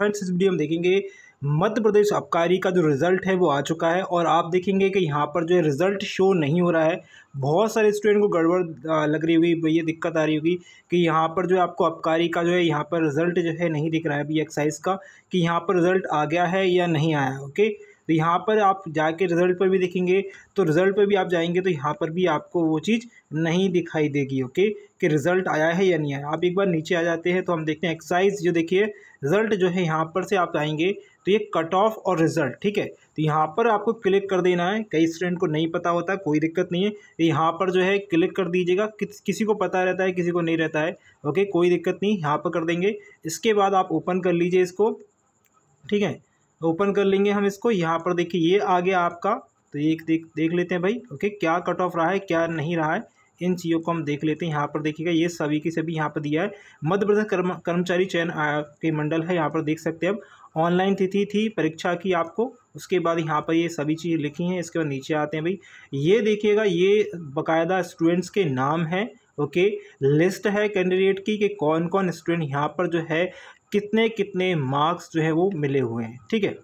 friends इस video में देखेंगे मध्य प्रदेश आबकारी का जो रिज़ल्ट है वो आ चुका है और आप देखेंगे कि यहाँ पर जो है रिज़ल्ट शो नहीं हो रहा है बहुत सारे स्टूडेंट को गड़बड़ लग रही हुई ये दिक्कत आ रही होगी कि यहाँ पर जो है आपको आबकारी का जो है यहाँ पर रिज़ल्ट जो है नहीं दिख रहा है अभी एक्साइज का कि यहाँ पर रिज़ल्ट आ गया है या नहीं आया ओके तो यहाँ पर आप जाके रिज़ल्ट पर भी देखेंगे तो रिज़ल्ट पर भी आप जाएंगे तो यहाँ पर भी आपको वो चीज़ नहीं दिखाई देगी ओके कि रिज़ल्ट आया है या नहीं आया आप एक बार नीचे आ जाते हैं तो हम देखते हैं एक्सरसाइज जो देखिए रिज़ल्ट जो है यहाँ पर से आप आएंगे तो ये कट ऑफ और रिज़ल्ट ठीक है तो यहाँ पर आपको क्लिक कर देना है कई स्टूडेंट को नहीं पता होता कोई दिक्कत नहीं है तो यहाँ पर जो है क्लिक कर दीजिएगा कि, किसी को पता रहता है किसी को नहीं रहता है ओके कोई दिक्कत नहीं यहाँ पर कर देंगे इसके बाद आप ओपन कर लीजिए इसको ठीक है ओपन कर लेंगे हम इसको यहाँ पर देखिए ये आ गया आपका तो ये देख देख लेते हैं भाई ओके क्या कट ऑफ रहा है क्या नहीं रहा है इन चीज़ों को हम देख लेते हैं यहाँ पर देखिएगा ये सभी की सभी यहाँ पर दिया है मध्य प्रदेश कर्म कर्मचारी चयन के मंडल है यहाँ पर देख सकते हैं अब ऑनलाइन तिथि थी, थी परीक्षा की आपको उसके बाद यहाँ पर ये सभी चीज़ लिखी हैं इसके बाद नीचे आते हैं भाई ये देखिएगा ये बाकायदा स्टूडेंट्स के नाम है ओके लिस्ट है कैंडिडेट की कि कौन कौन स्टूडेंट यहाँ पर जो है कितने कितने मार्क्स जो है वो मिले हुए हैं ठीक है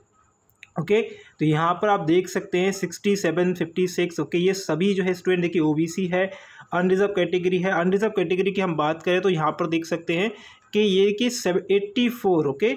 ओके तो यहाँ पर आप देख सकते हैं sixty seven fifty six okay ये सभी जो है स्टूडेंट देखिए ओबीसी है अनरिजर्व कैटेगरी है अनरिजर्व कैटेगरी की हम बात करें तो यहाँ पर देख सकते हैं कि ये कि एट्टी फोर ओके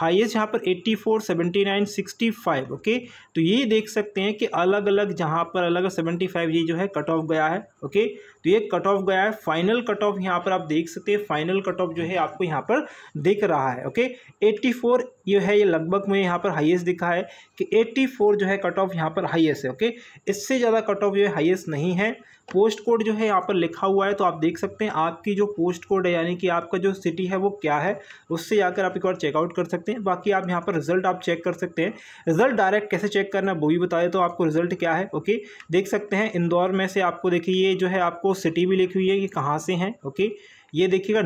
हाइएस्ट यहाँ पर eighty four seventy nine sixty five okay तो ये देख सकते हैं कि अलग अलग जहाँ पर अलग सेवेंटी फाइव ये जो है कट ऑफ गया है ओके तो ये कट ऑफ गया है फाइनल कट ऑफ यहाँ पर आप देख सकते हैं फाइनल कट ऑफ जो है आपको यहाँ पर दिख रहा है ओके एट्टी फोर ये है ये लगभग में यहाँ पर हाईएस्ट दिखा है कि एट्टी फोर जो है कट ऑफ यहाँ पर हाईएस्ट है ओके इससे ज़्यादा कट ऑफ जो है हाइएस्ट नहीं है पोस्ट कोड जो है यहाँ पर लिखा हुआ है तो आप देख सकते हैं आपकी जो पोस्ट कोड है यानी कि आपका जो सिटी है वो क्या है उससे जाकर आप एक बार चेकआउट कर सकते हैं बाकी आप यहाँ पर रिजल्ट आप चेक कर सकते हैं रिजल्ट डायरेक्ट कैसे चेक चेक करना वो भी बता देता तो हूँ आपको रिजल्ट क्या है ओके देख सकते हैं इंदौर में से आपको देखिए ये जो है आपको सिटी भी लिखी हुई है कि कहाँ से हैं ओके ये देखिएगा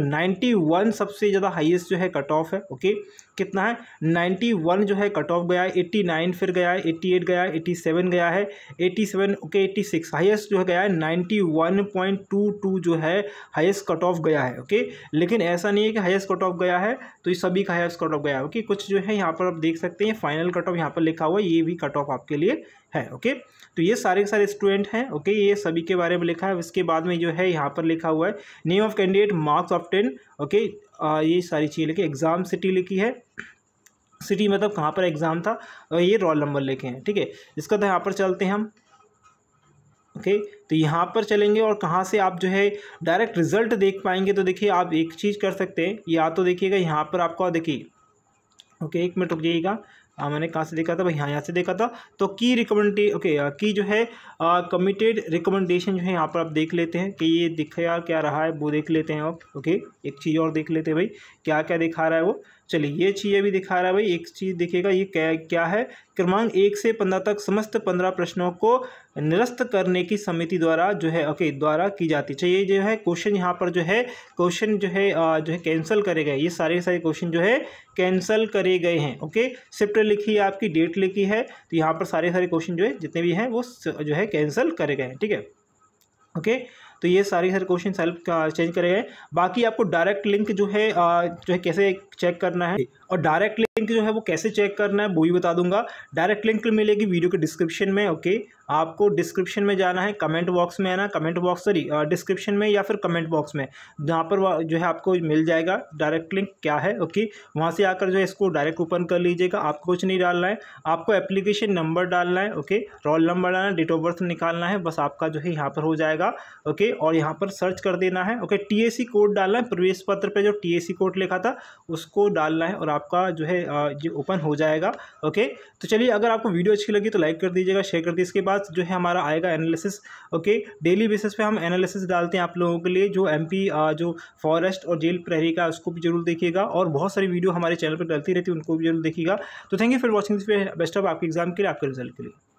91 सबसे ज़्यादा हाईएस्ट जो है कट ऑफ है ओके कितना है 91 जो है कट ऑफ गया है 89 फिर गया है 88 गया है 87 गया है 87 ओके 86 हाईएस्ट जो है गया है 91.22 जो है हाईएस्ट कट ऑफ गया है ओके लेकिन ऐसा नहीं है कि हाईएस्ट कट ऑफ गया है तो ये सभी का हाईएस्ट कट ऑफ गया है ओके कुछ जो है यहाँ पर आप देख सकते हैं फाइनल कट ऑफ यहाँ पर लिखा हुआ है ये भी कट ऑफ आपके लिए है ओके तो ये सारे के सारे स्टूडेंट हैं ओके ये सभी के बारे में लिखा है इसके बाद में जो है यहाँ पर लिखा हुआ है name of candidate marks of ten okay ये सारी चीज़ें लिखी एग्ज़ाम सिटी लिखी है सिटी मतलब कहाँ पर एग्ज़ाम था ये रोल नंबर लिखे हैं ठीक है इसका तो यहाँ पर चलते हैं हम ओके okay, तो यहाँ पर चलेंगे और कहाँ से आप जो है डायरेक्ट रिजल्ट देख पाएंगे तो देखिए आप एक चीज़ कर सकते हैं या तो देखिएगा यहाँ पर आपका देखिए ओके okay, एक मिनट रुक जाइएगा आ, हाँ, मैंने कहाँ से देखा था भाई यहाँ यहाँ से देखा था तो की रिकमेंडे ओके की जो है कमिटेड uh, रिकमेंडेशन जो है यहाँ पर आप देख लेते हैं कि ये दिखाया क्या रहा है वो देख लेते हैं आप ओके एक चीज़ और देख लेते हैं भाई क्या क्या दिखा रहा है वो चलिए ये चीज़ भी दिखा रहा है भाई एक चीज़ दिखेगा ये क्या क्या है क्रमांक एक से पंद्रह तक समस्त पंद्रह प्रश्नों को निरस्त करने की समिति द्वारा जो है ओके द्वारा की जाती है चाहिए जो है क्वेश्चन यहाँ पर जो है क्वेश्चन जो है uh, जो है कैंसिल करे गए ये सारे सारे क्वेश्चन जो है कैंसिल करे गए हैं ओके सिप्ट लिखी है आपकी डेट लिखी है तो यहाँ पर सारे सारे क्वेश्चन जो है जितने भी हैं वो जो है कैंसिल करे गए हैं ठीक है ओके तो ये सारी सारे क्वेश्चन सेल्फ चेंज करे गए बाकी आपको डायरेक्ट लिंक जो है जो है कैसे चेक करना है और डायरेक्ट लिंक जो है वो कैसे चेक करना है वो भी बता दूंगा डायरेक्ट लिंक मिलेगी वीडियो के डिस्क्रिप्शन में ओके आपको डिस्क्रिप्शन में जाना है कमेंट बॉक्स में आना कमेंट बॉक्स सॉरी डिस्क्रिप्शन में या फिर कमेंट बॉक्स में जहाँ पर जो है आपको मिल जाएगा डायरेक्ट लिंक क्या है ओके वहाँ से आकर जो है इसको डायरेक्ट ओपन कर लीजिएगा आपको कुछ नहीं डालना है आपको एप्लीकेशन नंबर डालना है ओके रोल नंबर डालना है डेट ऑफ बर्थ निकालना है बस आपका जो है यहाँ पर हो जाएगा ओके ओके और यहाँ पर सर्च कर देना है ओके टीएसी कोड डालना है प्रवेश पत्र पे जो टीएसी कोड लिखा था उसको डालना है और आपका जो है ये ओपन हो जाएगा ओके तो चलिए अगर आपको वीडियो अच्छी लगी तो लाइक कर दीजिएगा शेयर कर दीजिए इसके बाद जो है हमारा आएगा एनालिसिस ओके डेली बेसिस पे हम एनालिसिस डालते हैं आप लोगों के लिए जो एम जो फॉरेस्ट और जेल प्रहरी का उसको भी जरूर देखिएगा और बहुत सारी वीडियो हमारे चैनल पर डलती रहती है उनको भी जरूर देखिएगा तो thank you for watching this best of आपके एग्जाम के लिए आपके रिजल्ट के लिए